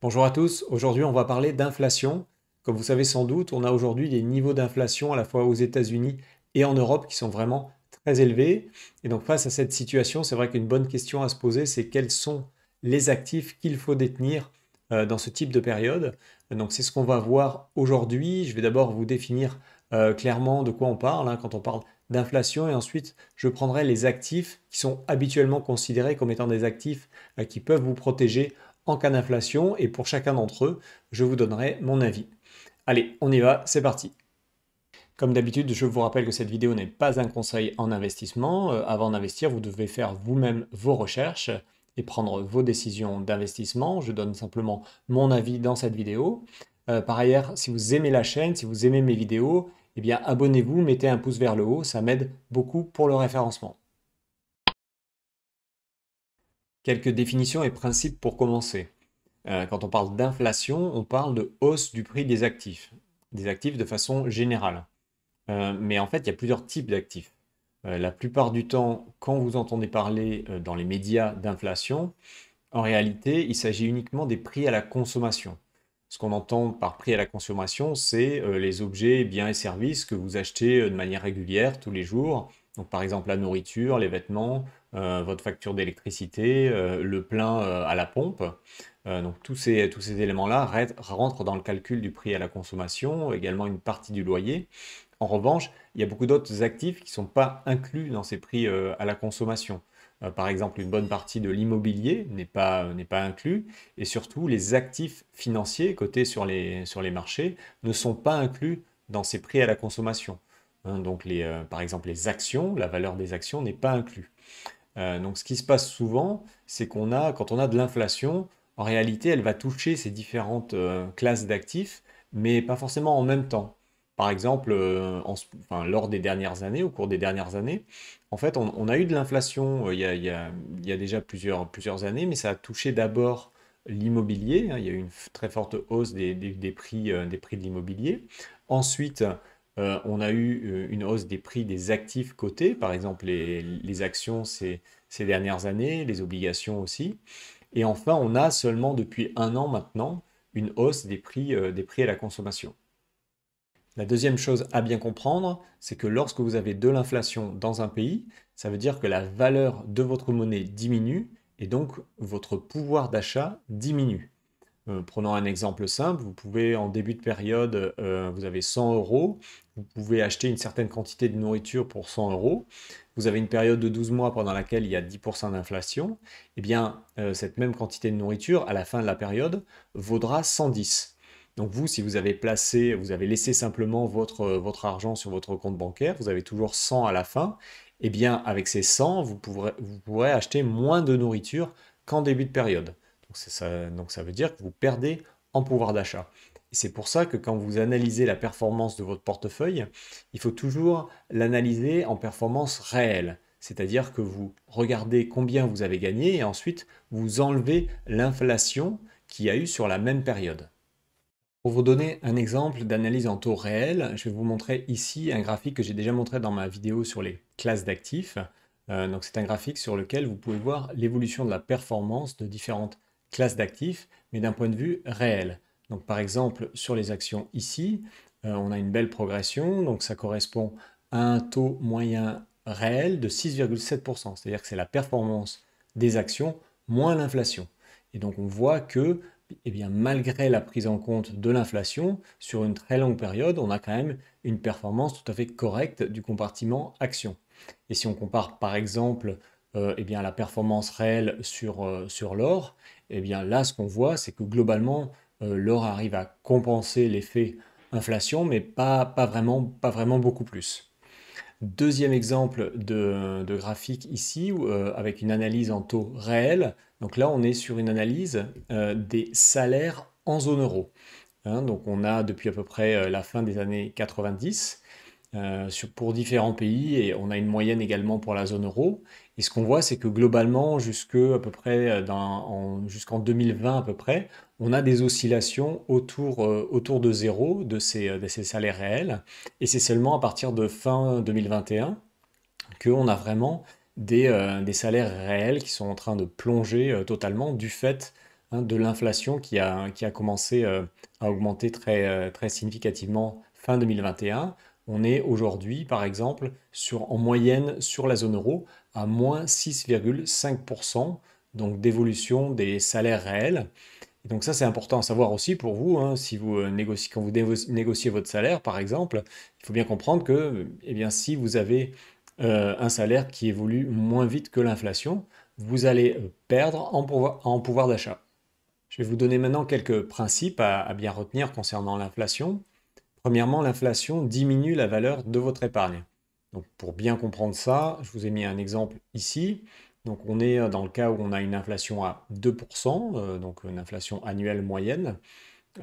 Bonjour à tous, aujourd'hui on va parler d'inflation. Comme vous savez sans doute, on a aujourd'hui des niveaux d'inflation à la fois aux États-Unis et en Europe qui sont vraiment très élevés. Et donc face à cette situation, c'est vrai qu'une bonne question à se poser, c'est quels sont les actifs qu'il faut détenir euh, dans ce type de période. Donc c'est ce qu'on va voir aujourd'hui. Je vais d'abord vous définir euh, clairement de quoi on parle hein, quand on parle d'inflation et ensuite je prendrai les actifs qui sont habituellement considérés comme étant des actifs euh, qui peuvent vous protéger cas d'inflation et pour chacun d'entre eux, je vous donnerai mon avis. Allez, on y va, c'est parti. Comme d'habitude, je vous rappelle que cette vidéo n'est pas un conseil en investissement. Euh, avant d'investir, vous devez faire vous-même vos recherches et prendre vos décisions d'investissement. Je donne simplement mon avis dans cette vidéo. Euh, par ailleurs, si vous aimez la chaîne, si vous aimez mes vidéos, et eh bien abonnez-vous, mettez un pouce vers le haut, ça m'aide beaucoup pour le référencement. Quelques définitions et principes pour commencer. Euh, quand on parle d'inflation, on parle de hausse du prix des actifs, des actifs de façon générale. Euh, mais en fait, il y a plusieurs types d'actifs. Euh, la plupart du temps, quand vous entendez parler dans les médias d'inflation, en réalité, il s'agit uniquement des prix à la consommation. Ce qu'on entend par prix à la consommation, c'est les objets, biens et services que vous achetez de manière régulière tous les jours. Donc par exemple la nourriture, les vêtements, euh, votre facture d'électricité, euh, le plein euh, à la pompe. donc tous ces, tous ces éléments-là rentrent dans le calcul du prix à la consommation, également une partie du loyer. En revanche, il y a beaucoup d'autres actifs qui ne sont pas inclus dans ces prix à la consommation. par exemple, une bonne partie de l'immobilier n'est pas, n'est pas inclus, et surtout les actifs financiers cotés sur les, sur les marchés ne sont pas inclus dans ces prix à la consommation. Hein, donc les, par exemple, les actions, la valeur des actions n'est pas inclue. Euh, donc ce qui se passe souvent, c'est qu'on a, quand on a de l'inflation, en réalité, elle va toucher ces différentes euh, classes d'actifs, mais pas forcément en même temps. Par exemple, euh, lors des dernières années, au cours des dernières années, en fait, on, a eu de l'inflation il, y, a, déjà plusieurs, années, mais ça a touché d'abord l'immobilier. Hein. il y a eu une très forte hausse des, prix, des prix de l'immobilier. Ensuite, euh, on a eu euh, une hausse des prix des actifs cotés, par exemple les, actions ces, dernières années, les obligations aussi. Et enfin, on a seulement depuis un an maintenant une hausse des prix, euh, des prix à la consommation. La deuxième chose à bien comprendre, c'est que lorsque vous avez de l'inflation dans un pays, ça veut dire que la valeur de votre monnaie diminue et donc votre pouvoir d'achat diminue. Euh, prenons un exemple simple, vous pouvez en début de période, euh, vous avez 100 euros, vous pouvez acheter une certaine quantité de nourriture pour 100 euros, vous avez une période de 12 mois pendant laquelle il y a 10% d'inflation, et eh bien euh, cette même quantité de nourriture à la fin de la période vaudra 110. Donc vous, si vous avez placé, vous avez laissé simplement votre, votre argent sur votre compte bancaire, vous avez toujours 100 à la fin, et eh bien avec ces 100, vous pourrez acheter moins de nourriture qu'en début de période. Donc, ça, veut dire que vous perdez en pouvoir d'achat. c'est pour ça que quand vous analysez la performance de votre portefeuille, il faut toujours l'analyser en performance réelle. C'est-à-dire que vous regardez combien vous avez gagné et ensuite vous enlevez l'inflation qu'il y a eu sur la même période. Pour vous donner un exemple d'analyse en taux réel, je vais vous montrer ici un graphique que j'ai déjà montré dans ma vidéo sur les classes d'actifs. Euh, donc c'est un graphique sur lequel vous pouvez voir l'évolution de la performance de différentes classe d'actifs, mais d'un point de vue réel. Donc par exemple, sur les actions ici, euh, on a une belle progression, donc ça correspond à un taux moyen réel de 6,7%, c'est-à-dire que c'est la performance des actions moins l'inflation. Et donc on voit que eh bien, malgré la prise en compte de l'inflation, sur une très longue période, on a quand même une performance tout à fait correcte du compartiment actions. Et si on compare par exemple euh, eh bien, la performance réelle sur, euh, sur l'or, eh bien là, ce qu'on voit, c'est que globalement, euh, l'or arrive à compenser l'effet inflation, mais pas, vraiment, pas vraiment beaucoup plus. Deuxième exemple de, graphique ici, euh, avec une analyse en taux réel. Donc là, on est sur une analyse euh, des salaires en zone euro. Hein, donc on a depuis à peu près la fin des années 90 pour différents pays et on a une moyenne également pour la zone euro. Et ce qu'on voit, c'est que globalement, jusqu'en peu près euh, jusqu'en 2020 à peu près, on a des oscillations autour, euh, de zéro de ces, euh, de salaires réels. Et c'est seulement à partir de fin 2021 qu'on a vraiment des, salaires réels qui sont en train de plonger totalement du fait hein, de l'inflation qui a, commencé à augmenter très, très significativement fin 2021. On est aujourd'hui, par exemple, sur, en moyenne sur la zone euro à moins 6,5%, donc d'évolution des salaires réels. donc ça, c'est important à savoir aussi pour vous. Hein, si vous euh, négociez, quand vous négociez votre salaire, par exemple, il faut bien comprendre que eh bien, si vous avez euh, un salaire qui évolue moins vite que l'inflation, vous allez euh, perdre en pouvoir, d'achat. Je vais vous donner maintenant quelques principes à bien retenir concernant l'inflation. Premièrement, l'inflation diminue la valeur de votre épargne. Donc pour bien comprendre ça, je vous ai mis un exemple ici. Donc on est euh, dans le cas où on a une inflation à 2%, euh, donc une inflation annuelle moyenne.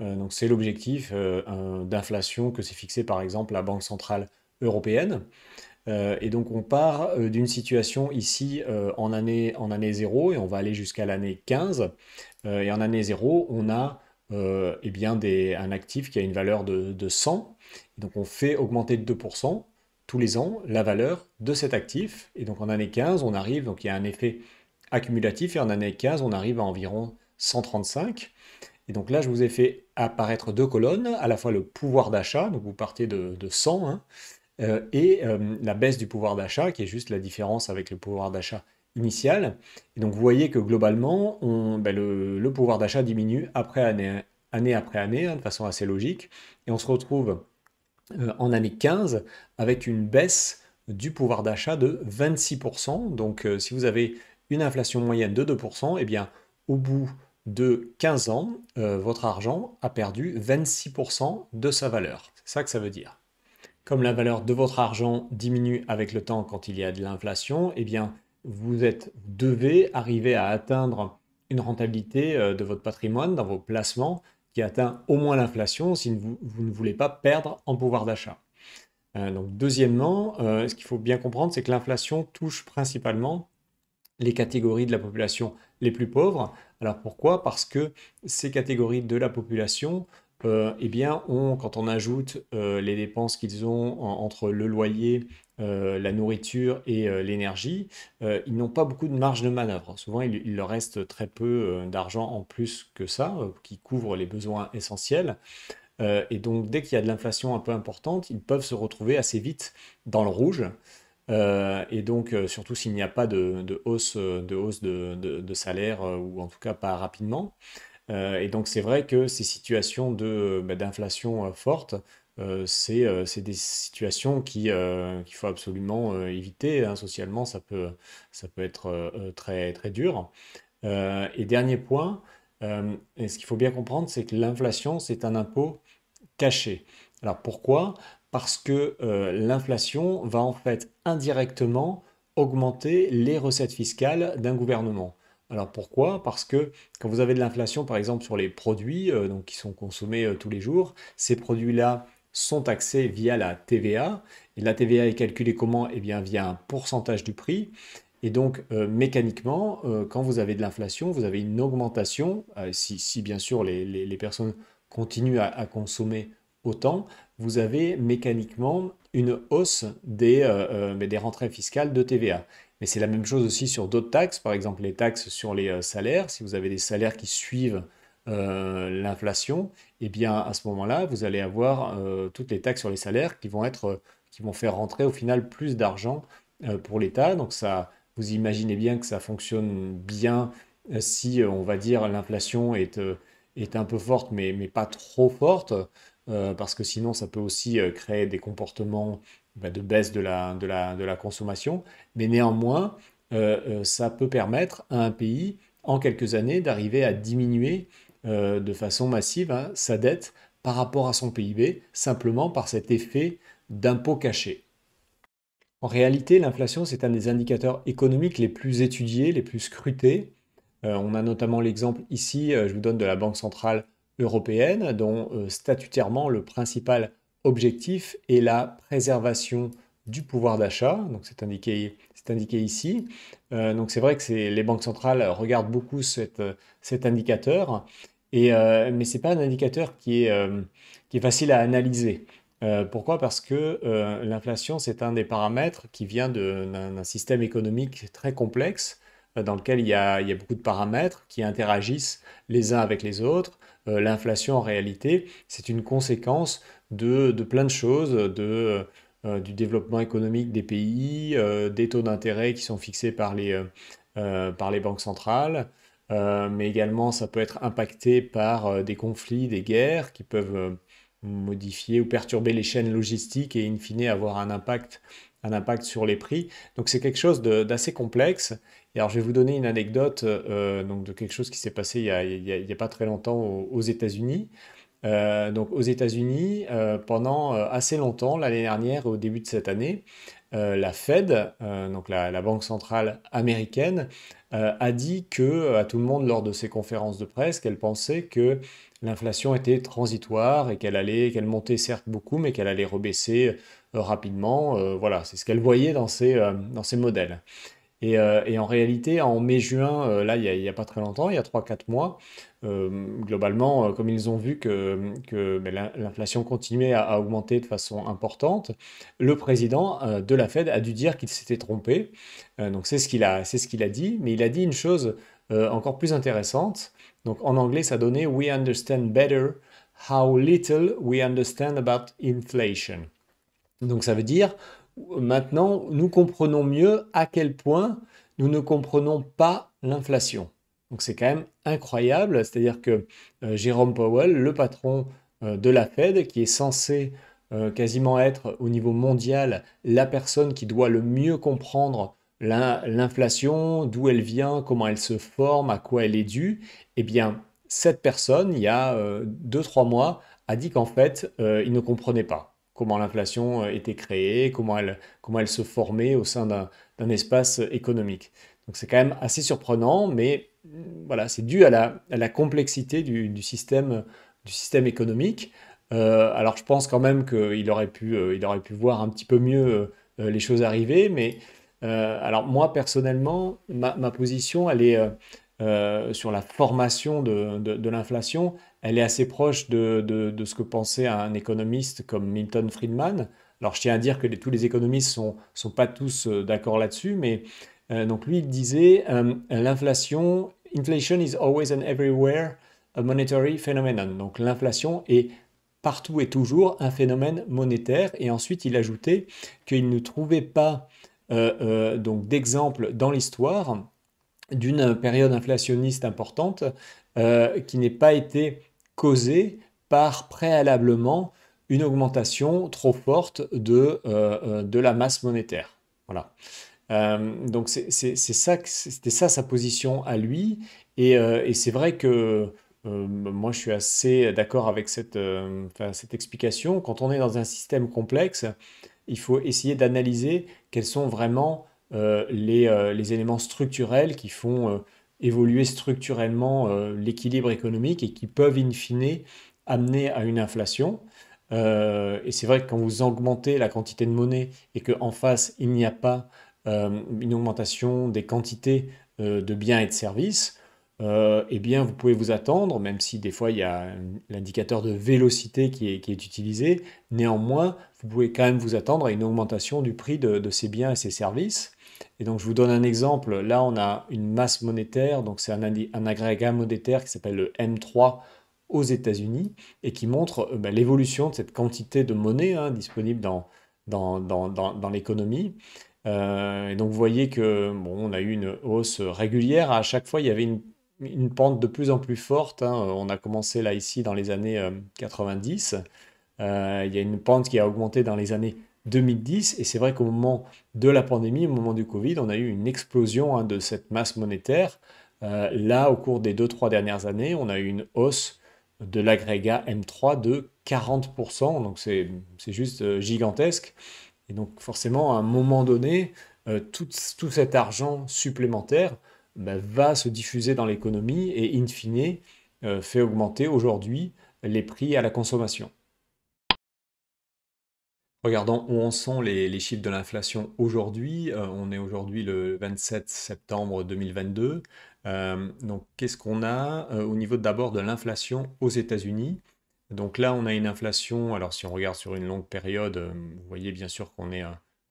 Euh, donc c'est l'objectif d'inflation que s'est fixé par exemple la Banque centrale européenne. et donc on part d'une situation ici en, année, en 0 et on va aller jusqu'à l'année 15. et en année 0, on a eh bien des, un actif qui a une valeur de, de 100. Donc on fait augmenter de 2% tous les ans la valeur de cet actif. Et donc en année 15, on arrive, donc il y a un effet accumulatif, et en année 15, on arrive à environ 135. Et donc là, je vous ai fait apparaître deux colonnes, à la fois le pouvoir d'achat, donc vous partez de, 100, hein, euh, et euh, la baisse du pouvoir d'achat, qui est juste la différence avec le pouvoir d'achat initial. Et donc vous voyez que globalement, ben, le, pouvoir d'achat diminue après année, après année, hein, de façon assez logique, et on se retrouve euh, en année 15 avec une baisse du pouvoir d'achat de 26%. Donc euh, si vous avez une inflation moyenne de 2%, eh bien au bout de 15 ans, euh, votre argent a perdu 26% de sa valeur. C'est ça que ça veut dire. Comme la valeur de votre argent diminue avec le temps quand il y a de l'inflation, eh bien, vous êtes, devez arriver à atteindre une rentabilité de votre patrimoine dans vos placements atteint au moins l'inflation si vous, ne voulez pas perdre en pouvoir d'achat. Euh, donc deuxièmement, euh, ce qu'il faut bien comprendre, c'est que l'inflation touche principalement les catégories de la population les plus pauvres. Alors pourquoi Parce que ces catégories de la population euh, eh bien, ont, quand on ajoute les dépenses qu'ils ont entre le loyer, euh, la nourriture et euh, l'énergie, euh, ils n'ont pas beaucoup de marge de manœuvre. Souvent, il, leur reste très peu d'argent en plus que ça, qui couvre les besoins essentiels. et donc, dès qu'il y a de l'inflation un peu importante, ils peuvent se retrouver assez vite dans le rouge. et donc, surtout s'il n'y a pas de, hausse, de, salaire, ou en tout cas pas rapidement. et donc, c'est vrai que ces situations bah, d'inflation forte euh, euh, c'est des situations euh, qu'il faut absolument éviter. Hein, socialement, ça peut, ça peut être très, très dur. et dernier point, ce qu'il faut bien comprendre, c'est que l'inflation, c'est un impôt caché. Alors pourquoi Parce que l'inflation va en fait indirectement augmenter les recettes fiscales d'un gouvernement. Alors pourquoi Parce que quand vous avez de l'inflation, par exemple, sur les produits donc, qui sont consommés tous les jours, ces produits-là sont taxés via la TVA. Et la TVA est calculée comment Eh bien via un pourcentage du prix. Et donc, euh, mécaniquement, euh, quand vous avez de l'inflation, vous avez une augmentation, euh, si, si, bien sûr les, les, personnes continuent à, consommer autant, vous avez mécaniquement une hausse des, des rentrées fiscales de TVA. Mais c'est la même chose aussi sur d'autres taxes, par exemple les taxes sur les salaires. Si vous avez des salaires qui suivent euh, l'inflation, et eh bien à ce moment-là, vous allez avoir euh, toutes les taxes sur les salaires qui vont être, euh, qui vont faire rentrer au final plus d'argent pour l'État. Donc ça, vous imaginez bien que ça fonctionne bien si on va dire l'inflation est, un peu forte, mais, pas trop forte, parce que sinon ça peut aussi créer des comportements bah, de baisse de la, de la, consommation. Mais néanmoins, ça peut permettre à un pays, en quelques années, d'arriver à diminuer euh, de façon massive hein, sa dette par rapport à son PIB, simplement par cet effet d'impôt caché. En réalité, l'inflation, c'est un des indicateurs économiques les plus étudiés, les plus scrutés. Euh, on a notamment l'exemple ici, euh, je vous donne de la Banque centrale européenne, dont statutairement le principal objectif est la préservation du pouvoir d'achat. Donc c'est indiqué, ici. donc c'est vrai que les banques centrales regardent beaucoup cet indicateur. Euh, mais ce n'est pas un indicateur qui est, euh, facile à analyser. Euh, pourquoi Parce que l'inflation, c'est un des paramètres qui vient d'un système économique très complexe dans lequel il y, a, beaucoup de paramètres qui interagissent les uns avec les autres. l'inflation, en réalité, c'est une conséquence de, plein de choses, de, du développement économique des pays, des taux d'intérêt qui sont fixés par les banques centrales, euh, mais également ça peut être impacté par euh, des conflits, des guerres qui peuvent euh, modifier ou perturber les chaînes logistiques et in fine avoir un impact, sur les prix. Donc c'est quelque chose d'assez complexe. Et alors je vais vous donner une anecdote de quelque chose qui s'est passé il n'y a, pas très longtemps aux États-Unis. Euh, donc aux États-Unis, euh, pendant euh, assez longtemps, l'année dernière, et au début de cette année, la Fed, donc la, banque centrale américaine, a dit que à tout le monde lors de ses conférences de presse qu'elle pensait que l'inflation était transitoire et qu'elle allait, qu'elle montait certes beaucoup, mais qu'elle allait rebaisser rapidement. voilà, c'est ce qu'elle voyait dans ses, dans ses modèles. Euh, et, en réalité, en mai-juin, euh, là, il n'y a, pas très longtemps, il y a 3-4 mois, euh, globalement, comme ils ont vu que, ben, l'inflation continuait à, augmenter de façon importante, le président de la Fed a dû dire qu'il s'était trompé. donc c'est ce qu'il a, ce a dit, mais il a dit une chose encore plus intéressante. Donc en anglais, ça donnait We understand better how little we understand about inflation. Donc ça veut dire maintenant, nous comprenons mieux à quel point nous ne comprenons pas l'inflation. Donc c'est quand même incroyable, c'est-à-dire que euh, Jérôme Powell, le patron euh, de la Fed, qui est censé euh, quasiment être au niveau mondial la personne qui doit le mieux comprendre l'inflation, d'où elle vient, comment elle se forme, à quoi elle est due, eh bien cette personne, il y a 2-3 mois, a dit qu'en fait, il ne comprenait pas comment l'inflation euh, était créée, comment elle, comment elle se formait au sein d'un espace économique. Donc c'est quand même assez surprenant, mais mm, voilà, c'est dû à la, complexité du, système, du système économique. Euh, alors je pense quand même qu'il aurait, pu, euh, il aurait pu voir un petit peu mieux les choses arriver, mais alors moi personnellement, ma, position, elle est sur la formation de, de l'inflation, elle est assez proche de, ce que pensait un économiste comme Milton Friedman. Alors je tiens à dire que tous les économistes ne sont, pas tous euh, d'accord là-dessus, mais euh, donc lui il disait euh, l'inflation, inflation is always and everywhere a monetary phenomenon. Donc l'inflation est partout et toujours un phénomène monétaire. Et ensuite il ajoutait qu'il ne trouvait pas donc d'exemple dans l'histoire d'une période inflationniste importante qui n'ait pas été causée par préalablement une augmentation trop forte de, euh, euh, la masse monétaire. Voilà. Euh, donc c'est ça, c'était ça sa position à lui. Et, c'est vrai que moi je suis assez d'accord avec cette, explication. Quand on est dans un système complexe, il faut essayer d'analyser quels sont vraiment les, éléments structurels qui font évoluer structurellement euh, l'équilibre économique et qui peuvent in fine amener à une inflation. Euh, et c'est vrai que quand vous augmentez la quantité de monnaie et qu'en face, il n'y a pas euh, une augmentation des quantités de biens et de services, eh bien, vous pouvez vous attendre, même si des fois il y a l'indicateur de vélocité qui est, utilisé, néanmoins, vous pouvez quand même vous attendre à une augmentation du prix de, de ces biens et ces services donc, je vous donne un exemple. Là, on a une masse monétaire, donc c'est un, agrégat monétaire qui s'appelle le M3 aux États-Unis et qui montre euh, ben, l'évolution de cette quantité de monnaie hein, disponible dans, l'économie. Euh, donc, vous voyez que on a eu une hausse régulière. À chaque fois, il y avait une, pente de plus en plus forte. Hein. Euh, on a commencé là, ici, dans les années 90. il y a une pente qui a augmenté dans les années 2010. Et c'est vrai qu'au moment de la pandémie, au moment du Covid, on a eu une explosion hein, de cette masse monétaire. Euh, là, au cours des 2-3 dernières années, on a eu une hausse de l'agrégat M3 de 40%. Donc c'est juste euh, gigantesque. Et donc forcément, à un moment donné, euh, tout, tout, cet argent supplémentaire bah, va se diffuser dans l'économie et in fine fait augmenter aujourd'hui les prix à la consommation. Regardons où en sont les, chiffres de l'inflation aujourd'hui. Euh, on est aujourd'hui le 27 septembre 2022. Euh, donc, qu'est-ce qu'on a euh, au niveau d'abord de l'inflation aux États-Unis Donc là, on a une inflation. Alors, si on regarde sur une longue période, vous voyez bien sûr qu'on est,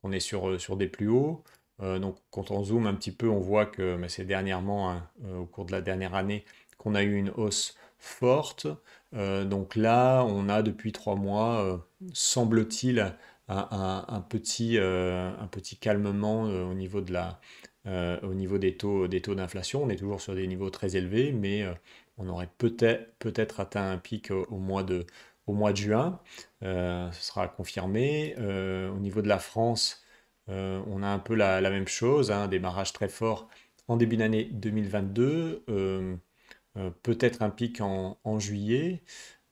on est sur, sur des plus hauts. donc, quand on zoome un petit peu, on voit que c'est dernièrement, hein, au cours de la dernière année, qu'on a eu une hausse forte. donc là, on a depuis trois mois semble-t-il, un, petit, euh, un petit calmement euh, au, niveau de la, euh, au niveau des taux des taux d'inflation. On est toujours sur des niveaux très élevés, mais on aurait peut-être peut atteint un pic au, mois de, au mois de juin. ce sera confirmé. au niveau de la France, on a un peu la, même chose, hein, un démarrage très fort en début d'année 2022. peut-être un pic en juillet.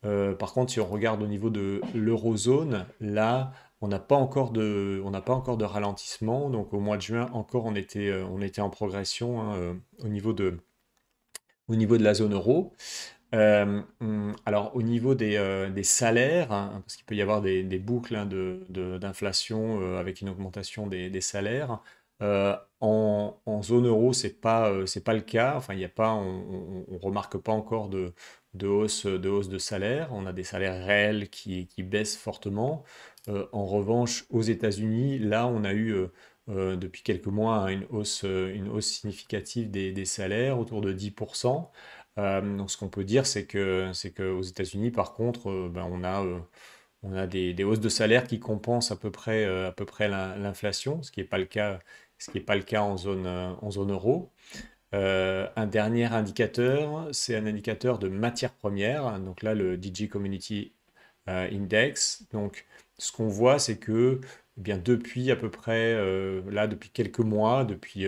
Euh, par contre, si on regarde au niveau de l'eurozone, là, on n'a pas encore de, pas encore de ralentissement. Donc au mois de juin encore, on était, euh, on était en progression hein, euh, au niveau de, au niveau de la zone euro. Mm, alors au niveau des, salaires, hein, parce qu'il peut y avoir des, boucles hein, d'inflation avec une augmentation des, salaires. en, zone euro, c'est pas pas le cas. Enfin, il a pas, on, ne remarque pas encore de, de hausse, de hausse de salaire. On a des salaires réels qui, baissent fortement. Euh, en revanche, aux États-Unis, là, on a eu euh, euh, depuis quelques mois hein, une hausse, une hausse significative des, salaires, autour de 10%. donc, ce qu'on peut dire, c'est que c'est qu'aux États-Unis, par contre, ben, on a on a des, hausses de salaire qui compensent à peu près à peu près l'inflation, ce qui n'est pas le cas, pas le cas en zone en zone euro. Euh, un dernier indicateur, c'est un indicateur de matières premières, hein, donc là le DG Community euh, Index. Donc ce qu'on voit, c'est que eh bien, depuis à peu près, euh, là depuis quelques mois, depuis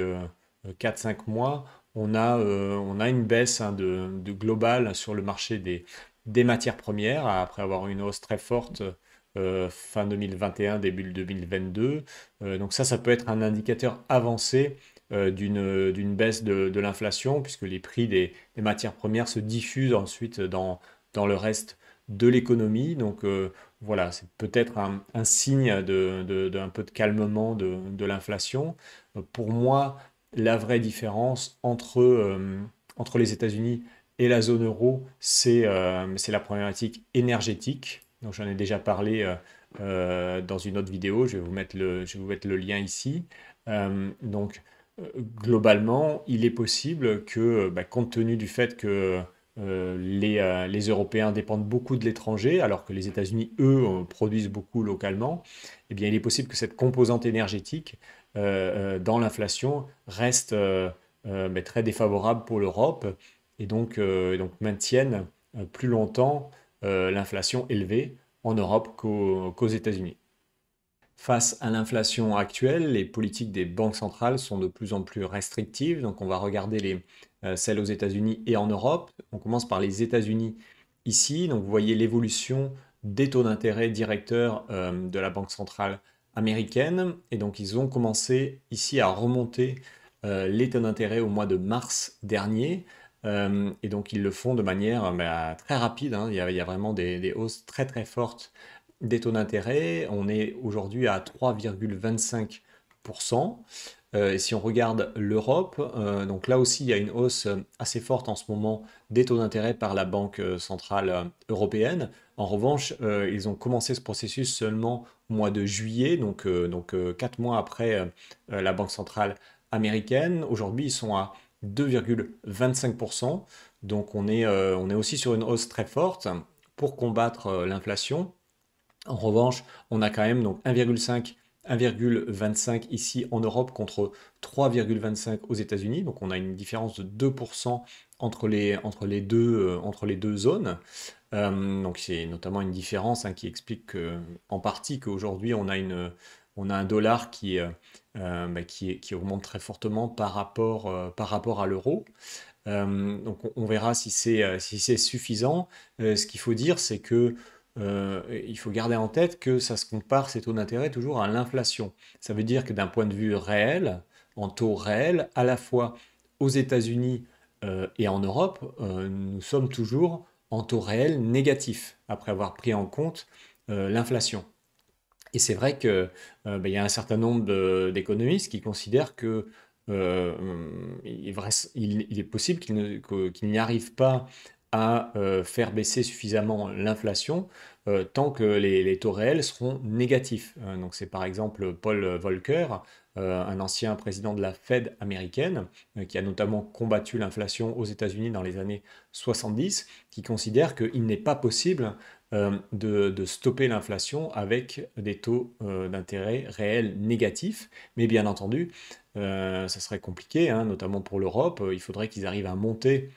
4-5 mois, on a, a, une baisse hein, de, de, globale sur le marché des, matières premières, après avoir une hausse très forte fin 2021, début 2022. donc ça, ça peut être un indicateur avancé euh, euh, d'une baisse de, de l'inflation, puisque les prix des, des, matières premières se diffusent ensuite dans, dans le reste de l'économie. Donc euh, voilà, c'est peut-être un, signe d'un de, peu de calmement de, l'inflation. Pour moi, la vraie différence entre, entre les États-Unis et la zone euro, c'est la problématique énergétique. Donc j'en ai déjà parlé dans une autre vidéo. Je vais vous mettre le, je vais mettre le lien ici. donc euh, globalement, il est possible que, bah, compte tenu du fait que euh, euh, les, Européens dépendent beaucoup de l'étranger, alors que les États-Unis, eux, produisent beaucoup localement, eh bien, il est possible que cette composante énergétique dans l'inflation reste mais bah, très défavorable pour l'Europe et donc, maintienne plus longtemps l'inflation élevée en Europe qu'aux États-Unis. Face à l'inflation actuelle, les politiques des banques centrales sont de plus en plus restrictives. Donc on va regarder les, euh, celles aux États-Unis et en Europe. On commence par les États-Unis ici. Donc vous voyez l'évolution des taux d'intérêt directeurs euh, de la Banque centrale américaine. Et donc ils ont commencé ici à remonter euh, les taux d'intérêt au mois de mars dernier. et donc ils le font de manière bah, très rapide. Hein. Il, y a, vraiment des hausses très très fortes des taux d'intérêt, on est aujourd'hui à 3,25%. Euh, et si on regarde l'Europe, euh, donc là aussi il y a une hausse euh, assez forte en ce moment des taux d'intérêt par la Banque centrale européenne. En revanche, ils ont commencé ce processus seulement au mois de juillet, donc, donc 4 mois après la Banque centrale américaine. Aujourd'hui, ils sont à 2,25%. Donc on est, on est aussi sur une hausse très forte pour combattre l'inflation. En revanche, on a quand même donc 1,5 1,25 ici en Europe contre 3,25 aux États-Unis. Donc on a une différence de 2% entre les, entre, les deux, euh, entre les deux zones. Euh, donc c'est notamment une différence hein, qui explique en partie qu'aujourd'hui on a une on a un dollar qui, euh, bah, qui, augmente très fortement par rapport, par rapport à l'euro. donc on, verra si c'est si suffisant. ce qu'il faut dire, c'est que euh, il faut garder en tête que ça se compare, ces taux d'intérêt, toujours à l'inflation. Ça veut dire que d'un point de vue réel, en taux réel, à la fois aux États-Unis euh, et en Europe, euh, nous sommes toujours en taux réel négatif, après avoir pris en compte l'inflation. Et c'est vrai qu'il ben, y a un certain nombre d'économistes qui considèrent que il, est possible qu'il n'y arrivent arrive pas à euh, faire baisser suffisamment l'inflation euh, tant que les, taux réels seront négatifs. Euh, donc c'est par exemple Paul Volcker, un ancien président de la Fed américaine, qui a notamment combattu l'inflation aux États-Unis dans les années 70, qui considère qu'il n'est pas possible de, stopper l'inflation avec des taux d'intérêt réels négatifs. Mais bien entendu, ça serait compliqué, hein, notamment pour l'Europe. Il faudrait qu'ils arrivent à monter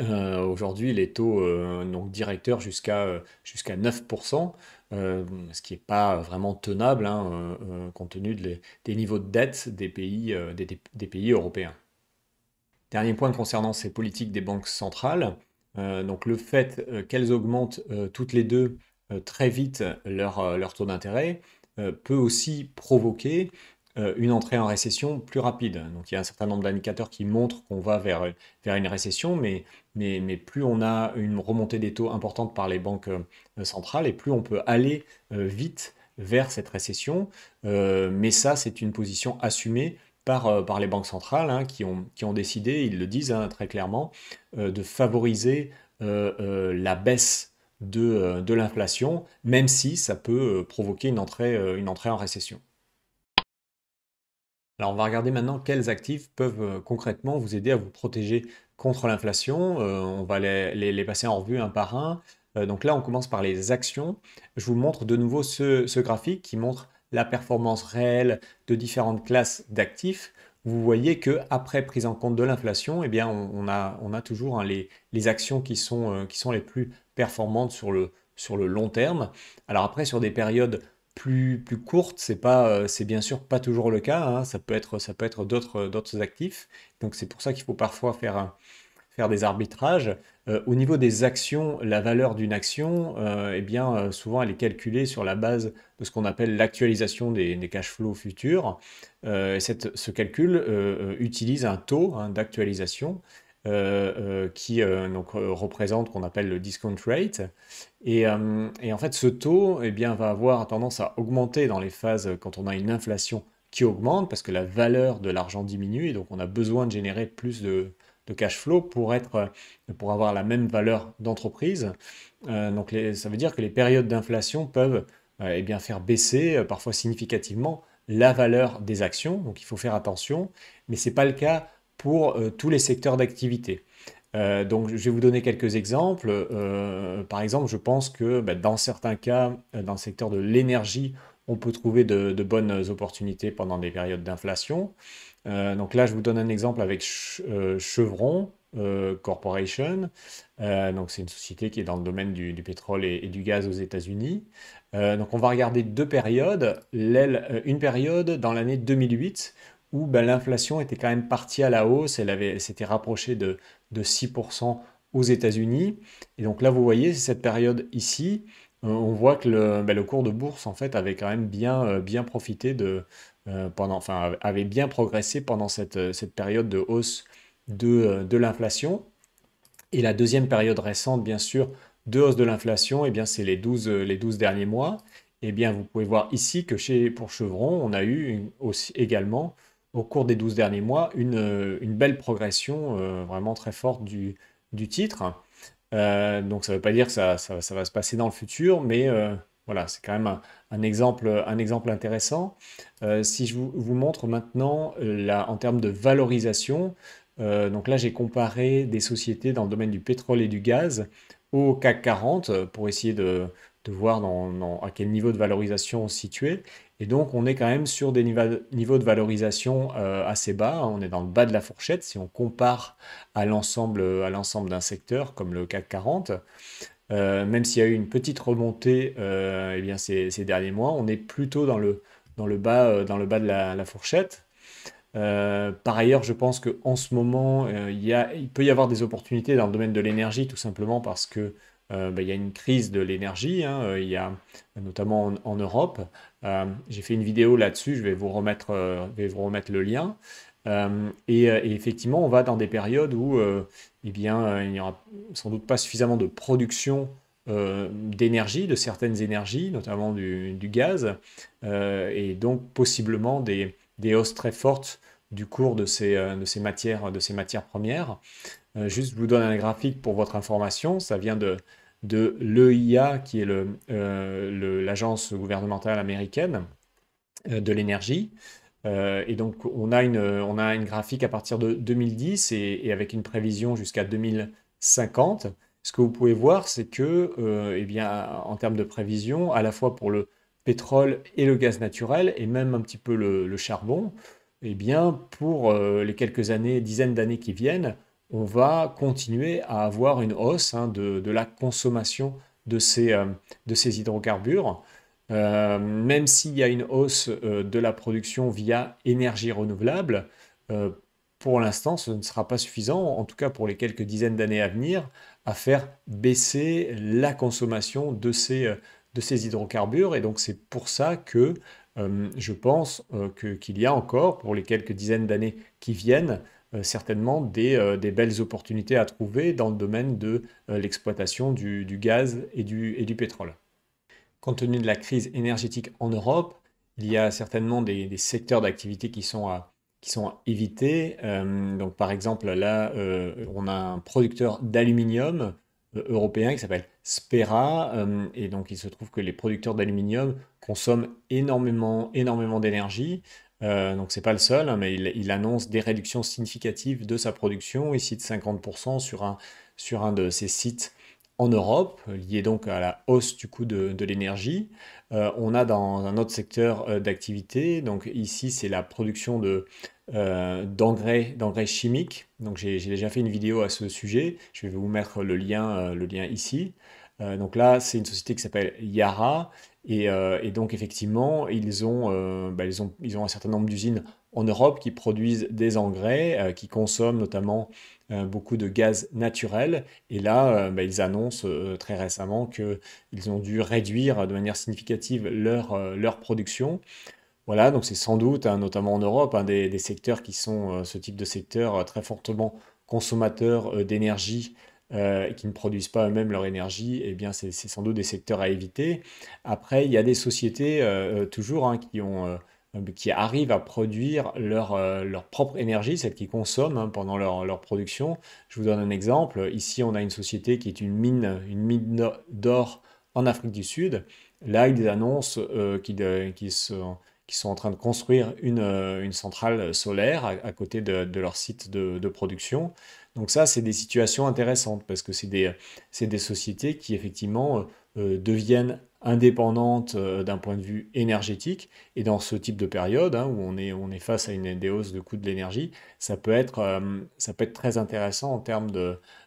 euh, aujourd'hui, les taux euh, donc directeurs jusqu'à euh, jusqu'à 9%, ce qui n'est pas vraiment tenable hein, compte tenu des niveaux de dette des pays, des, pays européens. Dernier point concernant ces politiques des banques centrales, donc le fait qu'elles augmentent toutes les deux très vite leur, leur taux d'intérêt peut aussi provoquer euh, une entrée en récession plus rapide. Donc il y a un certain nombre d'indicateurs qui montrent qu'on va vers, vers une récession, mais, plus on a une remontée des taux importante par les banques euh, centrales, et plus on peut aller euh, vite vers cette récession. mais ça, c'est une position assumée par, par, les banques centrales hein, qui, ont, décidé, ils le disent hein, très clairement, de favoriser la baisse de, l'inflation, même si ça peut provoquer une une entrée en récession. Alors on va regarder maintenant quels actifs peuvent euh, concrètement vous aider à vous protéger contre l'inflation. Euh, on va les, passer en revue un par un. Euh, donc là on commence par les actions. Je vous montre de nouveau ce, graphique qui montre la performance réelle de différentes classes d'actifs. Vous voyez que après prise en compte de l'inflation, eh bien on, a, toujours hein, les, actions qui sont, qui sont les plus performantes sur le, sur le long terme. Alors après sur des périodes plus, plus courte, c'est pas, euh, c'est bien sûr pas toujours le cas. Hein. ça peut être, ça peut être d'autres, d'autres actifs. Donc c'est pour ça qu'il faut parfois faire, faire des arbitrages. Euh, au niveau des actions, la valeur d'une action, euh, eh bien, euh, souvent, elle est calculée sur la base de ce qu'on appelle l'actualisation des, cash flows futurs. Et cette, ce calcul utilise un taux hein, d'actualisation euh, euh, qui euh, donc, représente qu'on appelle le discount rate. Et, en fait, ce taux eh bien, va avoir tendance à augmenter dans les phases quand on a une inflation qui augmente parce que la valeur de l'argent diminue et donc on a besoin de générer plus de, cash flow pour, être, pour avoir la même valeur d'entreprise. donc ça veut dire que les périodes d'inflation peuvent eh bien faire baisser parfois significativement la valeur des actions. Donc il faut faire attention, mais ce n'est pas le cas euh, tous les secteurs d'activité. Euh, donc, je vais vous donner quelques exemples. Euh, par exemple, je pense que bah, dans certains cas, dans le secteur de l'énergie, on peut trouver de, bonnes opportunités pendant des périodes d'inflation. donc là, je vous donne un exemple avec Chevron Corporation. donc c'est une société qui est dans le domaine du, pétrole et, du gaz aux États-Unis. donc on va regarder deux périodes. une période dans l'année 2008 où ben, l'inflation était quand même partie à la hausse, elle, avait, s'était rapprochée de, 6% aux États-Unis. Et donc là, vous voyez, c'est cette période ici, euh, on voit que ben, le, cours de bourse, en fait, avait quand même bien, euh, bien profité de... Euh, pendant, enfin, avait bien progressé pendant cette, période de hausse de, l'inflation. Et la deuxième période récente, bien sûr, de hausse de l'inflation, et eh bien c'est les 12, les derniers mois. Et eh bien vous pouvez voir ici que chez, pour Chevron, on a eu une, aussi, également au cours des 12 derniers mois une, euh, belle progression euh, vraiment très forte du, titre. Euh, donc ça ne veut pas dire que ça, va se passer dans le futur, mais voilà, c'est quand même un, exemple, intéressant. si je vous, montre maintenant la, en termes de valorisation, donc là j'ai comparé des sociétés dans le domaine du pétrole et du gaz au CAC 40 pour essayer de, de voir à quel niveau de valorisation on se situait. Et donc, on est quand même sur des niveaux de valorisation euh, assez bas. On est dans le bas de la fourchette si on compare à l'ensemble d'un secteur comme le CAC 40. Euh, même s'il y a eu une petite remontée euh, eh ces, derniers mois, on est plutôt dans le, dans le, bas, dans le bas de la, fourchette. par ailleurs, je pense qu'en ce moment, il, peut y avoir des opportunités dans le domaine de l'énergie, tout simplement parce que euh, ben, il y a une crise de l'énergie, hein. euh, il y a notamment en, Europe. Euh, j'ai fait une vidéo là-dessus, je vais vous remettre, vais vous remettre le lien. Et, effectivement, on va dans des périodes où eh bien, il n'y aura sans doute pas suffisamment de production d'énergie, de certaines énergies, notamment du, gaz, et donc possiblement des, des hausses très fortes du cours de ces, de ces, matières, de ces matières premières. juste, je vous donne un graphique pour votre information. Ça vient de, de l'EIA, qui est euh, l'agence gouvernementale américaine euh, de l'énergie. Euh, et donc, on a, une, on a une graphique à partir de 2010 et, avec une prévision jusqu'à 2050. Ce que vous pouvez voir, c'est que, eh bien, en termes de prévision, à la fois pour le pétrole et le gaz naturel, et même un petit peu le, charbon, eh bien, pour les quelques années, dizaines d'années qui viennent, on va continuer à avoir une hausse hein, de, la consommation de ces, euh, hydrocarbures. Euh, même s'il y a une hausse euh, de la production via énergie renouvelable, pour l'instant, ce ne sera pas suffisant, en tout cas pour les quelques dizaines d'années à venir, à faire baisser la consommation de ces, hydrocarbures. Et donc c'est pour ça que je pense qu'il y a encore, pour les quelques dizaines d'années qui viennent, euh, certainement euh, des, belles opportunités à trouver dans le domaine de euh, l'exploitation du, gaz et du, pétrole. Compte tenu de la crise énergétique en Europe, il y a certainement des, secteurs d'activité qui sont à, éviter. donc, par exemple, là, on a un producteur d'aluminium européen qui s'appelle Spera. et donc, il se trouve que les producteurs d'aluminium consomment énormément, énormément d'énergie. Donc euh, donc c'est pas le seul, hein, mais il, annonce des réductions significatives de sa production, ici de 50% sur un, sur un de ses sites en Europe, lié donc à la hausse du coût de, de l'énergie. Euh, on a dans un autre secteur euh, d'activité, donc ici c'est la production de, d'engrais, d'engrais chimiques. Donc j'ai, déjà fait une vidéo à ce sujet, je vais vous mettre le lien, le lien ici. donc là c'est une société qui s'appelle Yara euh, et, donc effectivement, euh, bah, ils ont, un certain nombre d'usines en Europe qui produisent des engrais, euh, qui consomment notamment beaucoup de gaz naturel. Et là, bah, ils annoncent très récemment qu'ils ont dû réduire de manière significative leur, production. Voilà, donc c'est sans doute, hein, notamment en Europe, hein, des, des, secteurs qui sont ce type de secteur très fortement consommateurs d'énergie euh, qui ne produisent pas eux-mêmes leur énergie, eh bien c'est sans doute des secteurs à éviter. Après, il y a des sociétés euh, euh, toujours hein, qui arrivent à produire leur, leur propre énergie, celle qu'ils consomment hein, pendant leur, leur, production. Je vous donne un exemple. Ici, on a une société qui est une mine, une mine d'or en Afrique du Sud. Là, ils annoncent qu'ils sont qui sont en train de construire une, euh, centrale solaire à, côté de, leur site de, production. Donc ça, c'est des situations intéressantes parce que c'est des, sociétés qui effectivement euh, euh, deviennent indépendantes d'un point de vue énergétique. Et dans ce type de période hein, où on est, on est, face à une des de coûts de l'énergie, ça, ça peut être très intéressant en termes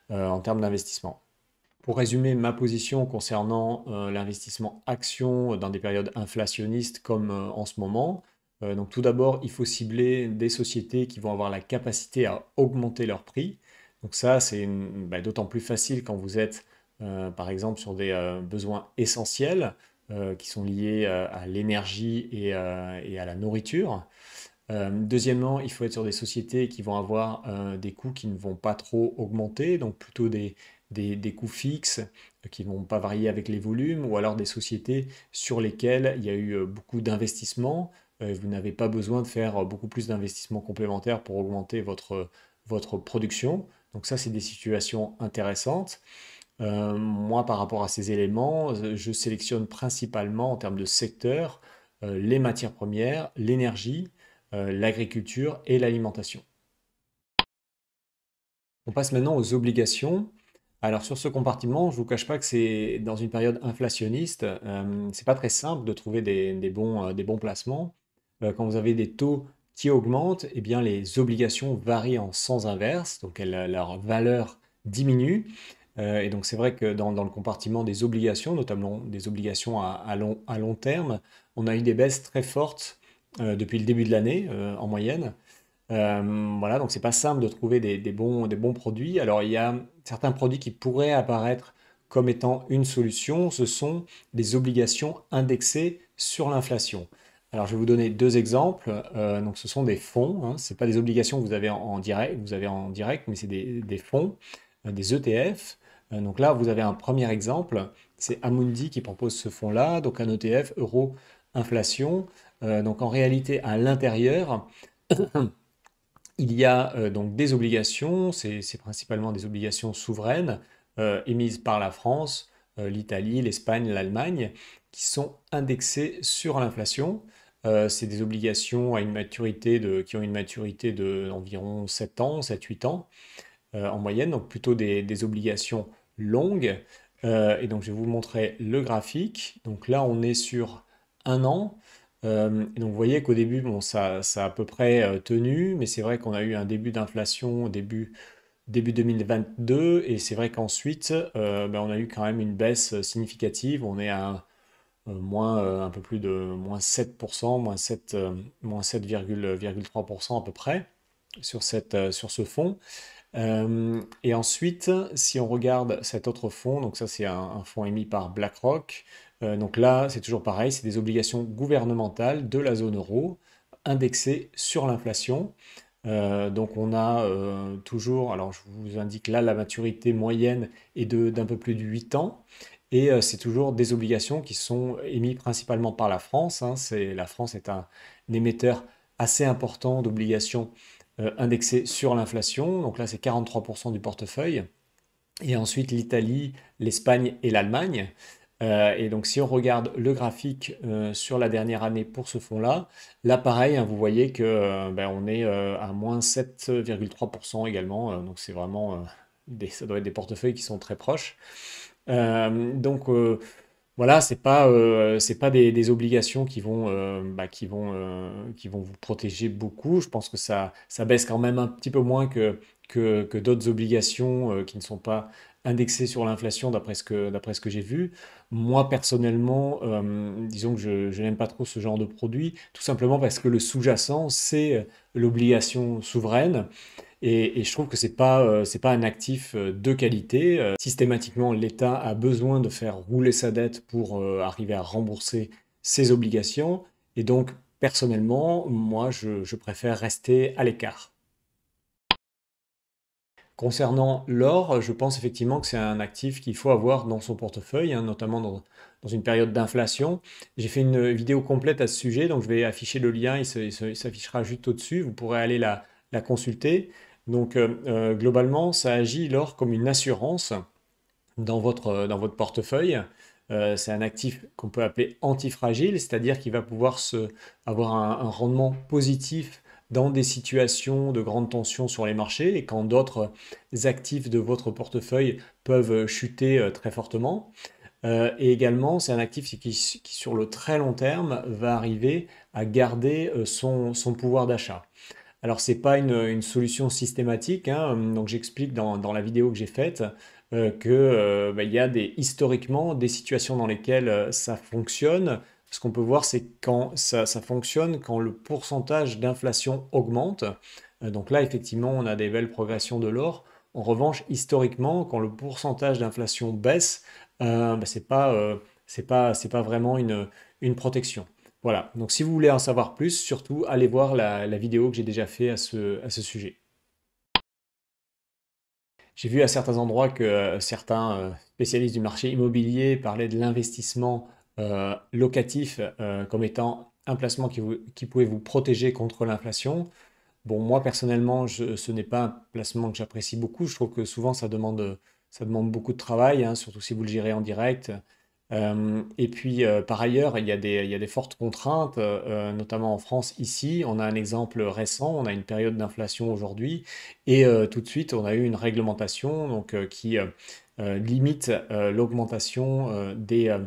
d'investissement pour résumer ma position concernant euh, l'investissement action euh, dans des périodes inflationnistes comme euh, en ce moment, donc tout d'abord, il faut cibler des sociétés qui vont avoir la capacité à augmenter leurs prix. Donc ça, c'est bah, d'autant plus facile quand vous êtes, par exemple, sur des besoins essentiels qui sont liés à l'énergie et, à la nourriture. deuxièmement, il faut être sur des sociétés qui vont avoir des coûts qui ne vont pas trop augmenter, donc plutôt des, des, coûts fixes euh, qui ne vont pas varier avec les volumes, ou alors des sociétés sur lesquelles il y a eu euh, beaucoup d'investissements. Euh, vous n'avez pas besoin de faire beaucoup plus d'investissements complémentaires pour augmenter votre, votre production. Donc ça, c'est des situations intéressantes. moi, par rapport à ces éléments, je sélectionne principalement en termes de secteur les matières premières, l'énergie, l'agriculture et l'alimentation. On passe maintenant aux obligations. Alors sur ce compartiment, je ne vous cache pas que c'est dans une période inflationniste, ce euh, c'est pas très simple de trouver des, euh, bons, placements. Euh, quand vous avez des taux qui augmentent, eh bien les obligations varient en sens inverse, donc leur valeur diminue. et donc c'est vrai que dans, le compartiment des obligations, notamment des obligations à long, terme, on a eu des baisses très fortes depuis le début de l'année en moyenne. Euh, voilà, donc c'est pas simple de trouver des, bons, produits. Alors il y a certains produits qui pourraient apparaître comme étant une solution, ce sont des obligations indexées sur l'inflation. Alors, je vais vous donner deux exemples. Euh, donc, ce sont des fonds. Hein. Ce pas des obligations que vous avez en, direct, vous avez en direct, mais c'est des, fonds, euh, des ETF. donc là, vous avez un premier exemple. C'est Amundi qui propose ce fonds-là, donc un ETF euro inflation. donc en réalité, à l'intérieur, il y a euh, donc des obligations, c'est principalement des obligations souveraines euh, émises par la France, euh, l'Italie, l'Espagne, l'Allemagne, qui sont indexées sur l'inflation. c'est des obligations à une maturité qui ont une maturité d'environ 7 ans, 7-8 ans en moyenne, donc plutôt des, des obligations longues. et donc je vais vous montrer le graphique. Donc là on est sur un an. Euh, donc vous voyez qu'au début, ça, a à peu près euh, tenu, mais c'est vrai qu'on a eu un début d'inflation début, début 2022, et c'est vrai qu'ensuite, euh, ben, on a eu quand même une baisse significative. On est à moins, un peu plus de moins 7%, moins 7,3% à peu près sur, ce fonds. et ensuite, si on regarde cet autre fonds, donc ça c'est un, fonds émis par BlackRock, euh, donc là, c'est toujours pareil, c'est des obligations gouvernementales de la zone euro indexées sur l'inflation. Euh, donc on a euh, toujours, alors je vous indique là, la maturité moyenne est d'un peu plus de 8 ans. Et c'est toujours des obligations qui sont émises principalement par la France. Hein. la France est un, émetteur assez important d'obligations indexées sur l'inflation. Donc là, c'est 43% du portefeuille. Et ensuite l'Italie, l'Espagne et l'Allemagne. Euh, et donc, si on regarde le graphique euh, sur la dernière année pour ce fonds-là, là, pareil, hein, vous voyez que euh, ben, on est à moins 7,3% également. donc, c'est vraiment, des, ça doit être des portefeuilles qui sont très proches. donc, voilà, c'est pas euh, c'est pas des, obligations qui vont euh, bah, qui vont euh, qui vont vous protéger beaucoup. Je pense que ça ça baisse quand même un petit peu moins que que, d'autres obligations qui ne sont pas indexées sur l'inflation d'après ce que d'après ce que j'ai vu. Moi personnellement, disons que je, je n'aime pas trop ce genre de produit, tout simplement parce que le sous-jacent c'est l'obligation souveraine. Et, je trouve que ce pas euh, pas un actif euh, de qualité. Euh, systématiquement, l'État a besoin de faire rouler sa dette pour arriver à rembourser ses obligations. Et donc, personnellement, moi, je, préfère rester à l'écart. Concernant l'or, je pense effectivement que c'est un actif qu'il faut avoir dans son portefeuille, hein, notamment dans, une période d'inflation. J'ai fait une vidéo complète à ce sujet, donc je vais afficher le lien, il s'affichera juste au-dessus, vous pourrez aller la consulter. Donc euh, euh, globalement, ça agit alors comme une assurance dans votre, euh, portefeuille. c'est un actif qu'on peut appeler antifragile, c'est-à-dire qu'il va pouvoir avoir un, rendement positif dans des situations de grande tension sur les marchés et quand d'autres actifs de votre portefeuille peuvent chuter très fortement. et également, c'est un actif qui, sur le très long terme, va arriver à garder son pouvoir d'achat. Alors ce n'est pas une, solution systématique, hein. donc j'explique dans, la vidéo que j'ai faite euh, que qu'il euh, bah, y a des, historiquement des situations dans lesquelles euh, ça fonctionne. Ce qu'on peut voir, c'est quand ça, fonctionne quand le pourcentage d'inflation augmente. donc là, effectivement, on a des belles progressions de l'or. En revanche, historiquement, quand le pourcentage d'inflation baisse, bah, ce n'est pas, vraiment une protection. Voilà, donc si vous voulez en savoir plus, surtout allez voir la, vidéo que j'ai déjà fait à ce, sujet. J'ai vu à certains endroits que euh, certains euh, spécialistes du marché immobilier parlaient de l'investissement euh, locatif comme étant un placement qui, pouvait vous protéger contre l'inflation. Bon, moi personnellement, ce n'est pas un placement que j'apprécie beaucoup. Je trouve que souvent ça demande, beaucoup de travail, hein, surtout si vous le gérez en direct. Euh, et puis, euh, par ailleurs, il y, a des, fortes contraintes, euh, notamment en France ici. On a un exemple récent, on a une période d'inflation aujourd'hui, et tout de suite, on a eu une réglementation qui limite l'augmentation des,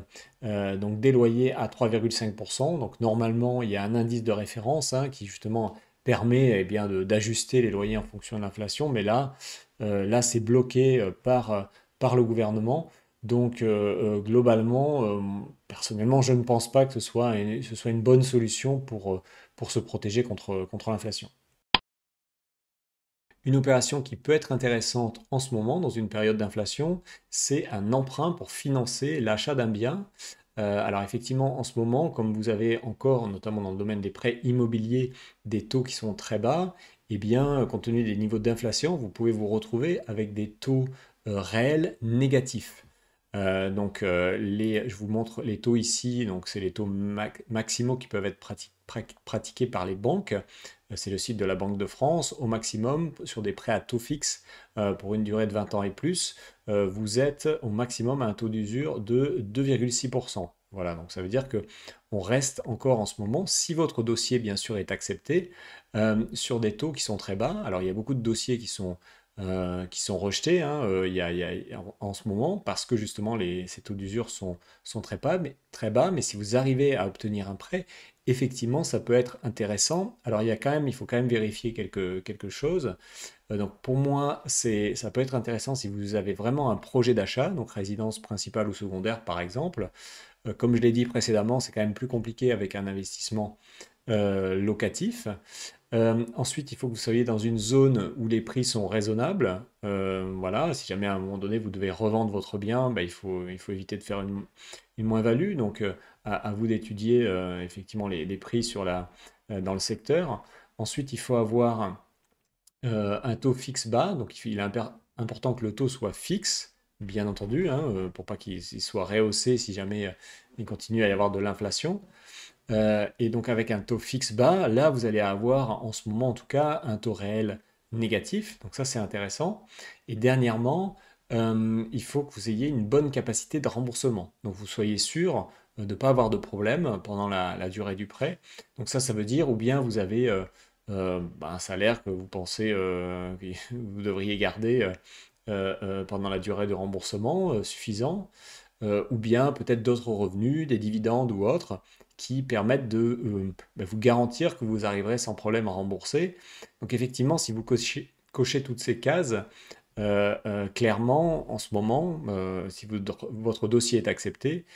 loyers à 3,5%. Donc, normalement, il y a un indice de référence hein, qui, justement, permet eh d'ajuster les loyers en fonction de l'inflation, mais là, c'est bloqué par le gouvernement. Donc euh, euh, globalement, euh, personnellement, je ne pense pas que ce soit une, bonne solution pour, se protéger contre, l'inflation. Une opération qui peut être intéressante en ce moment, dans une période d'inflation, c'est un emprunt pour financer l'achat d'un bien. alors effectivement, en ce moment, comme vous avez encore, notamment dans le domaine des prêts immobiliers, des taux qui sont très bas, et eh bien, compte tenu des niveaux d'inflation, vous pouvez vous retrouver avec des taux réels négatifs. Euh, donc, euh, les, je vous montre les taux ici. Donc, c'est les taux maximaux qui peuvent être pratiqués par les banques. Euh, c'est le site de la Banque de France. Au maximum, sur des prêts à taux fixe pour une durée de 20 ans et plus, vous êtes au maximum à un taux d'usure de 2,6%. Voilà, donc ça veut dire que on reste encore en ce moment, si votre dossier bien sûr est accepté, sur des taux qui sont très bas. Alors il y a beaucoup de dossiers qui sont euh, qui sont rejetés hein, euh, en, ce moment parce que justement les, ces taux d'usure sont, sont très, bas, mais, très bas. Mais si vous arrivez à obtenir un prêt, effectivement, ça peut être intéressant. Alors, il, y a quand même, il faut quand même vérifier quelque, quelque chose. Euh, donc, pour moi, ça peut être intéressant si vous avez vraiment un projet d'achat, donc résidence principale ou secondaire par exemple. comme je l'ai dit précédemment, c'est quand même plus compliqué avec un investissement locatif. Euh, ensuite, il faut que vous soyez dans une zone où les prix sont raisonnables. Euh, voilà, si jamais à un moment donné vous devez revendre votre bien, bah, il, faut, éviter de faire une, moins-value. Donc, euh, à, vous d'étudier effectivement les, prix dans le secteur. Ensuite, il faut avoir un taux fixe bas. Donc, il est important que le taux soit fixe, bien entendu, hein, pour pas qu'il soit rehaussé si jamais il continue à y avoir de l'inflation. Euh, et donc avec un taux fixe bas, là vous allez avoir en ce moment en tout cas un taux réel négatif. Donc ça c'est intéressant. Et dernièrement, euh, il faut que vous ayez une bonne capacité de remboursement. Donc vous soyez sûr euh, de ne pas avoir de problème pendant la, durée du prêt. Donc ça, ça veut dire ou bien vous avez bah, un salaire que vous pensez que vous devriez garder pendant la durée de remboursement suffisant, ou bien peut-être d'autres revenus, des dividendes ou autres qui permettent de euh, bah, vous garantir que vous arriverez sans problème à rembourser. Donc effectivement, si vous cochez, toutes ces cases, euh, euh, clairement, en ce moment, si votre dossier est accepté,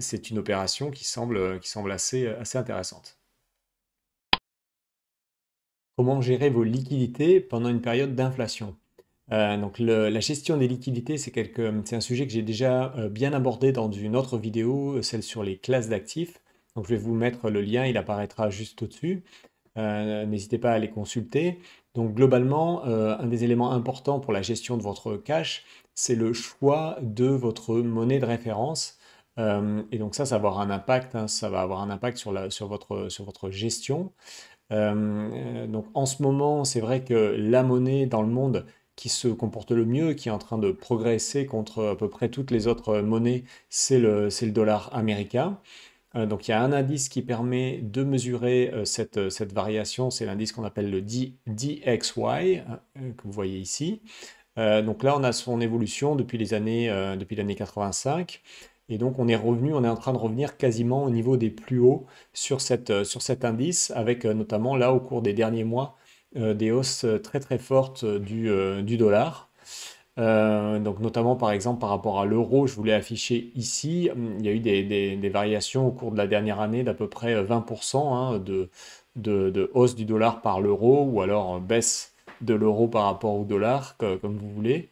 c'est une opération qui semble, assez, intéressante. Comment gérer vos liquidités pendant une période d'inflation donc la gestion des liquidités, c'est un sujet que j'ai déjà bien abordé dans une autre vidéo, celle sur les classes d'actifs. Donc je vais vous mettre le lien, il apparaîtra juste au-dessus. Euh, n'hésitez pas à les consulter. Donc globalement, euh, un des éléments importants pour la gestion de votre cash, c'est le choix de votre monnaie de référence. Euh, et donc ça, ça va avoir un impact, hein. ça va avoir un impact sur, votre, gestion. donc en ce moment, c'est vrai que la monnaie dans le monde qui se comporte le mieux, qui est en train de progresser contre à peu près toutes les autres monnaies, c'est le dollar américain. Euh, donc il y a un indice qui permet de mesurer euh, euh, cette, variation, c'est l'indice qu'on appelle le DXY, hein, que vous voyez ici. donc là, on a son évolution depuis les années, depuis l'année 85. Et donc on est revenu, on est en train de revenir quasiment au niveau des plus hauts sur, cet indice, avec notamment là au cours des derniers mois des hausses très très fortes du dollar. Euh, donc notamment par exemple par rapport à l'euro, je voulais afficher ici, il y a eu des, variations au cours de la dernière année d'à peu près 20% hein, de, hausse du dollar par l'euro ou alors baisse de l'euro par rapport au dollar, comme vous voulez.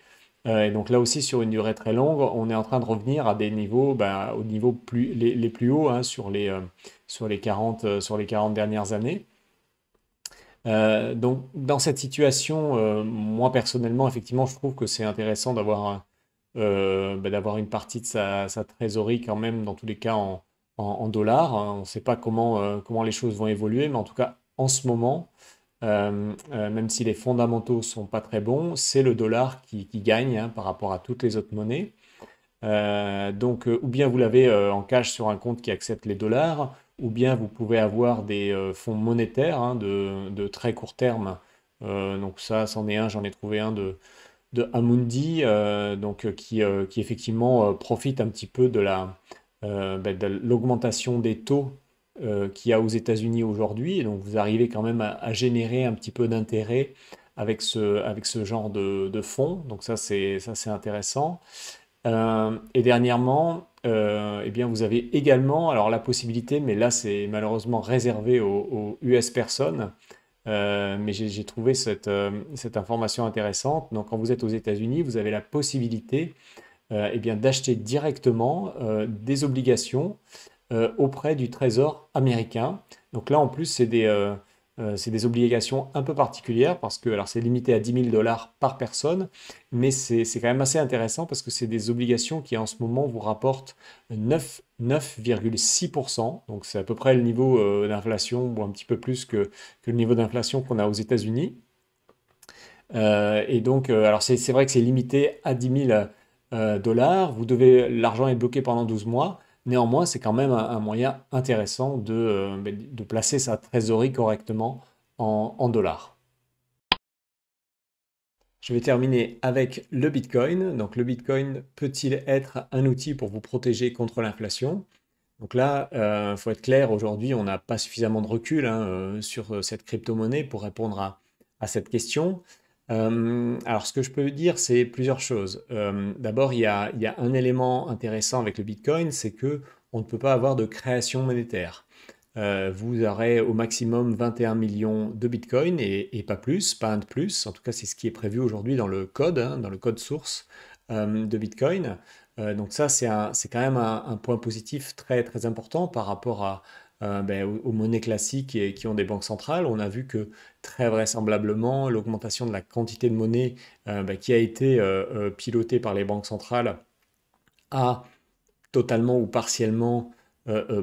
Euh, et donc là aussi sur une durée très longue, on est en train de revenir à des niveaux, ben, au niveau plus, les, plus hauts hein, sur, les, euh, sur, les 40, sur les 40 dernières années. Euh, donc, dans cette situation, euh, moi personnellement, effectivement, je trouve que c'est intéressant d'avoir euh, bah, d'avoir une partie de sa, trésorerie quand même, dans tous les cas, en, dollars. Hein, on ne sait pas comment, comment les choses vont évoluer, mais en tout cas, en ce moment, même si les fondamentaux sont pas très bons, c'est le dollar qui, gagne hein, par rapport à toutes les autres monnaies. donc, ou bien vous l'avez en cash sur un compte qui accepte les dollars, ou bien vous pouvez avoir des euh, fonds monétaires hein, de, très court terme. Euh, donc ça, c'en est un, j'en ai trouvé un de, de Amundi, euh, donc, qui, qui effectivement profite un petit peu de la, ben, l'augmentation des taux qu'il y a aux États-Unis aujourd'hui. Donc vous arrivez quand même à, générer un petit peu d'intérêt avec ce, avec ce genre de, de fonds. Donc ça c'est, ça, c'est intéressant. Euh, et dernièrement, euh, eh bien, vous avez également alors, la possibilité, mais là c'est malheureusement réservé aux, US personnes, euh, mais j'ai trouvé cette, cette, information intéressante. Donc quand vous êtes aux États-Unis, vous avez la possibilité eh bien, d'acheter directement des obligations auprès du Trésor américain. Donc là en plus, c'est des euh, c'est des obligations un peu particulières parce que alors c'est limité à 10 000 dollars par personne, mais c'est quand même assez intéressant parce que c'est des obligations qui en ce moment vous rapportent 9,6%, donc c'est à peu près le niveau euh, d'inflation ou un petit peu plus que, le niveau d'inflation qu'on a aux États-Unis. Euh, et donc, c'est vrai que c'est limité à 10 000 dollars, vous devez l'argent est bloqué pendant 12 mois. Néanmoins, c'est quand même un, moyen intéressant euh, de, placer sa trésorerie correctement en, dollars. Je vais terminer avec le Bitcoin. Donc le Bitcoin peut-il être un outil pour vous protéger contre l'inflation donc là, il euh, faut être clair, aujourd'hui, on n'a pas suffisamment de recul hein, euh, sur cette crypto-monnaie pour répondre à cette question. Euh, alors, ce que je peux dire, c'est plusieurs choses. Euh, d'abord, il, y a, un élément intéressant avec le Bitcoin, c'est que on ne peut pas avoir de création monétaire. Euh, vous aurez au maximum 21 millions de Bitcoin et, pas plus, pas un de plus. En tout cas, c'est ce qui est prévu aujourd'hui dans le code, hein, dans le code source de Bitcoin. donc ça, c'est quand même un, point positif très très important par rapport à, euh, ben, aux, monnaies classiques et, qui ont des banques centrales. On a vu que très vraisemblablement, l'augmentation de la quantité de monnaie euh, ben, qui a été euh, pilotée par les banques centrales a totalement ou partiellement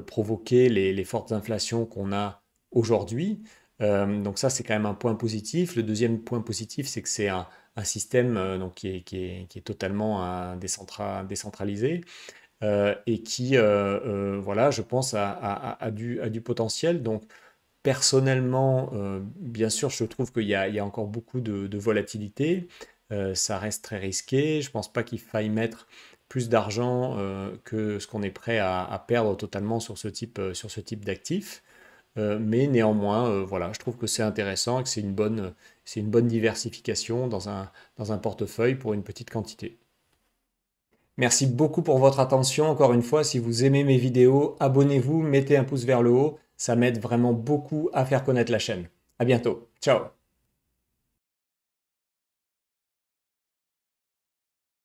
provoqué les, fortes inflations qu'on a aujourd'hui. donc ça, c'est quand même un point positif. Le deuxième point positif, c'est que c'est un, système donc, qui, est, totalement décentralisé. Euh, et qui, euh, euh, voilà, je pense, a, du, potentiel. Donc, personnellement, bien sûr, je trouve qu'il y, a encore beaucoup de, volatilité. ça reste très risqué. Je ne pense pas qu'il faille mettre plus d'argent que ce qu'on est prêt à, perdre totalement sur ce type, sur d'actifs. mais néanmoins, voilà, je trouve que c'est intéressant et que c'est une bonne, diversification dans un portefeuille pour une petite quantité. Merci beaucoup pour votre attention. Encore une fois, si vous aimez mes vidéos, abonnez-vous, mettez un pouce vers le haut. Ça m'aide vraiment beaucoup à faire connaître la chaîne. À bientôt. Ciao